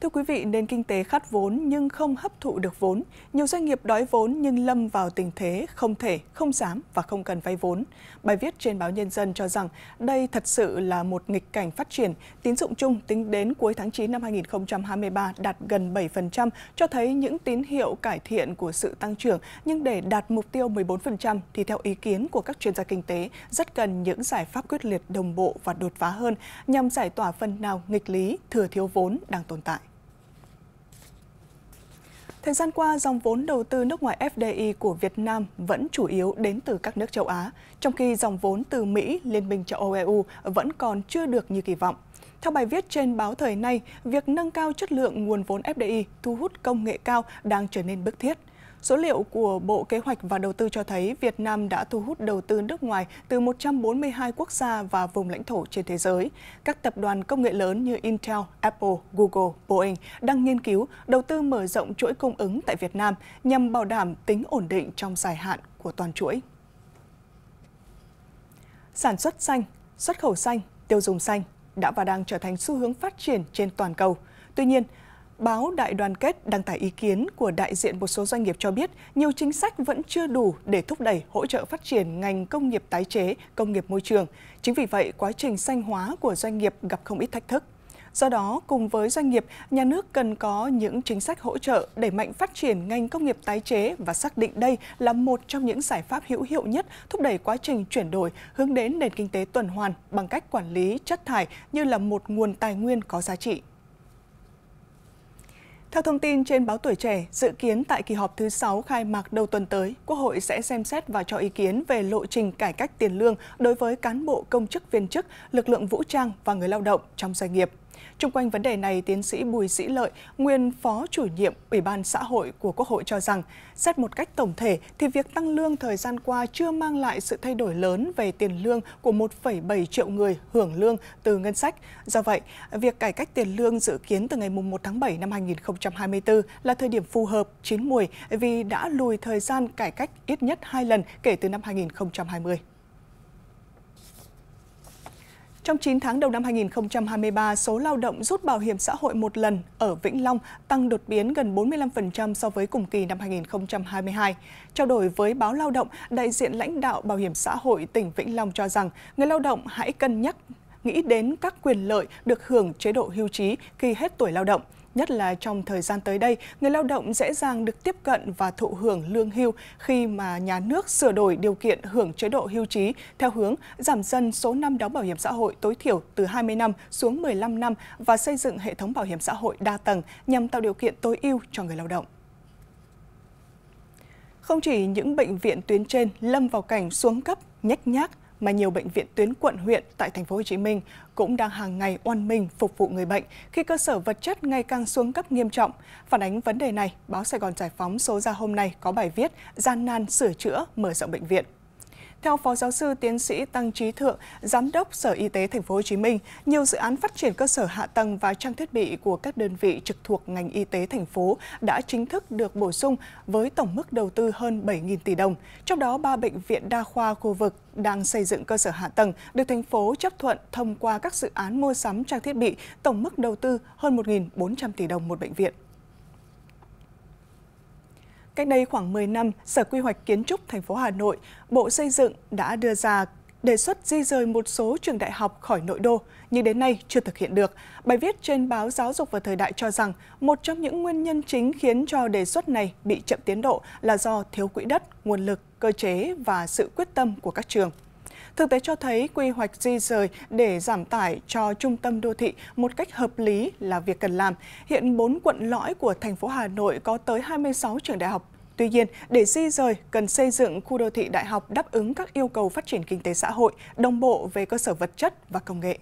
Thưa quý vị, nền kinh tế khát vốn nhưng không hấp thụ được vốn. Nhiều doanh nghiệp đói vốn nhưng lâm vào tình thế không thể, không dám và không cần vay vốn. Bài viết trên báo Nhân dân cho rằng đây thật sự là một nghịch cảnh phát triển. Tín dụng chung tính đến cuối tháng 9 năm 2023 đạt gần 7%, cho thấy những tín hiệu cải thiện của sự tăng trưởng. Nhưng để đạt mục tiêu 14% thì theo ý kiến của các chuyên gia kinh tế, rất cần những giải pháp quyết liệt đồng bộ và đột phá hơn nhằm giải tỏa phần nào nghịch lý thừa thiếu vốn đang tồn tại. Thời gian qua, dòng vốn đầu tư nước ngoài FDI của Việt Nam vẫn chủ yếu đến từ các nước châu Á, trong khi dòng vốn từ Mỹ, Liên minh châu Âu EU vẫn còn chưa được như kỳ vọng. Theo bài viết trên báo Thời Nay, việc nâng cao chất lượng nguồn vốn FDI thu hút công nghệ cao đang trở nên bức thiết – Số liệu của Bộ Kế hoạch và Đầu tư cho thấy Việt Nam đã thu hút đầu tư nước ngoài từ 142 quốc gia và vùng lãnh thổ trên thế giới. Các tập đoàn công nghệ lớn như Intel, Apple, Google, Boeing đang nghiên cứu đầu tư mở rộng chuỗi cung ứng tại Việt Nam nhằm bảo đảm tính ổn định trong dài hạn của toàn chuỗi. Sản xuất xanh, xuất khẩu xanh, tiêu dùng xanh đã và đang trở thành xu hướng phát triển trên toàn cầu. Tuy nhiên, Báo Đại đoàn kết đăng tải ý kiến của đại diện một số doanh nghiệp cho biết nhiều chính sách vẫn chưa đủ để thúc đẩy hỗ trợ phát triển ngành công nghiệp tái chế, công nghiệp môi trường. Chính vì vậy, quá trình xanh hóa của doanh nghiệp gặp không ít thách thức. Do đó, cùng với doanh nghiệp, nhà nước cần có những chính sách hỗ trợ đẩy mạnh phát triển ngành công nghiệp tái chế và xác định đây là một trong những giải pháp hữu hiệu nhất thúc đẩy quá trình chuyển đổi hướng đến nền kinh tế tuần hoàn bằng cách quản lý chất thải như là một nguồn tài nguyên có giá trị. Theo thông tin trên báo Tuổi Trẻ, dự kiến tại kỳ họp thứ 6 khai mạc đầu tuần tới, Quốc hội sẽ xem xét và cho ý kiến về lộ trình cải cách tiền lương đối với cán bộ công chức viên chức, lực lượng vũ trang và người lao động trong doanh nghiệp. Trung quanh vấn đề này, tiến sĩ Bùi Sĩ Lợi, nguyên phó chủ nhiệm Ủy ban xã hội của Quốc hội cho rằng, xét một cách tổng thể thì việc tăng lương thời gian qua chưa mang lại sự thay đổi lớn về tiền lương của 1,7 triệu người hưởng lương từ ngân sách. Do vậy, việc cải cách tiền lương dự kiến từ ngày 1 tháng 7 năm 2024 là thời điểm phù hợp, chín mùi vì đã lùi thời gian cải cách ít nhất hai lần kể từ năm 2020. Trong 9 tháng đầu năm 2023, số lao động rút bảo hiểm xã hội một lần ở Vĩnh Long tăng đột biến gần 45% so với cùng kỳ năm 2022. Trao đổi với báo Lao động, đại diện lãnh đạo Bảo hiểm xã hội tỉnh Vĩnh Long cho rằng người lao động hãy cân nhắc nghĩ đến các quyền lợi được hưởng chế độ hưu trí khi hết tuổi lao động nhất là trong thời gian tới đây, người lao động dễ dàng được tiếp cận và thụ hưởng lương hưu khi mà nhà nước sửa đổi điều kiện hưởng chế độ hưu trí theo hướng giảm dần số năm đóng bảo hiểm xã hội tối thiểu từ 20 năm xuống 15 năm và xây dựng hệ thống bảo hiểm xã hội đa tầng nhằm tạo điều kiện tối ưu cho người lao động. Không chỉ những bệnh viện tuyến trên lâm vào cảnh xuống cấp, nhách nhác, mà nhiều bệnh viện tuyến quận huyện tại thành phố Hồ Chí Minh cũng đang hàng ngày oan mình phục vụ người bệnh khi cơ sở vật chất ngày càng xuống cấp nghiêm trọng. Phản ánh vấn đề này, báo Sài Gòn Giải phóng số ra hôm nay có bài viết Gian nan sửa chữa mở rộng bệnh viện. Theo Phó Giáo sư Tiến sĩ Tăng Trí Thượng, Giám đốc Sở Y tế Thành phố Hồ Chí Minh, nhiều dự án phát triển cơ sở hạ tầng và trang thiết bị của các đơn vị trực thuộc ngành y tế thành phố đã chính thức được bổ sung với tổng mức đầu tư hơn 7.000 tỷ đồng. Trong đó, ba bệnh viện đa khoa khu vực đang xây dựng cơ sở hạ tầng được thành phố chấp thuận thông qua các dự án mua sắm trang thiết bị tổng mức đầu tư hơn 1.400 tỷ đồng một bệnh viện. Cách đây khoảng 10 năm, Sở Quy hoạch Kiến trúc thành phố Hà Nội, Bộ Xây dựng đã đưa ra đề xuất di rời một số trường đại học khỏi nội đô, nhưng đến nay chưa thực hiện được. Bài viết trên báo Giáo dục và Thời đại cho rằng một trong những nguyên nhân chính khiến cho đề xuất này bị chậm tiến độ là do thiếu quỹ đất, nguồn lực, cơ chế và sự quyết tâm của các trường. Thực tế cho thấy quy hoạch di rời để giảm tải cho trung tâm đô thị một cách hợp lý là việc cần làm. Hiện 4 quận lõi của thành phố Hà Nội có tới 26 trường đại học. Tuy nhiên, để di rời, cần xây dựng khu đô thị đại học đáp ứng các yêu cầu phát triển kinh tế xã hội, đồng bộ về cơ sở vật chất và công nghệ.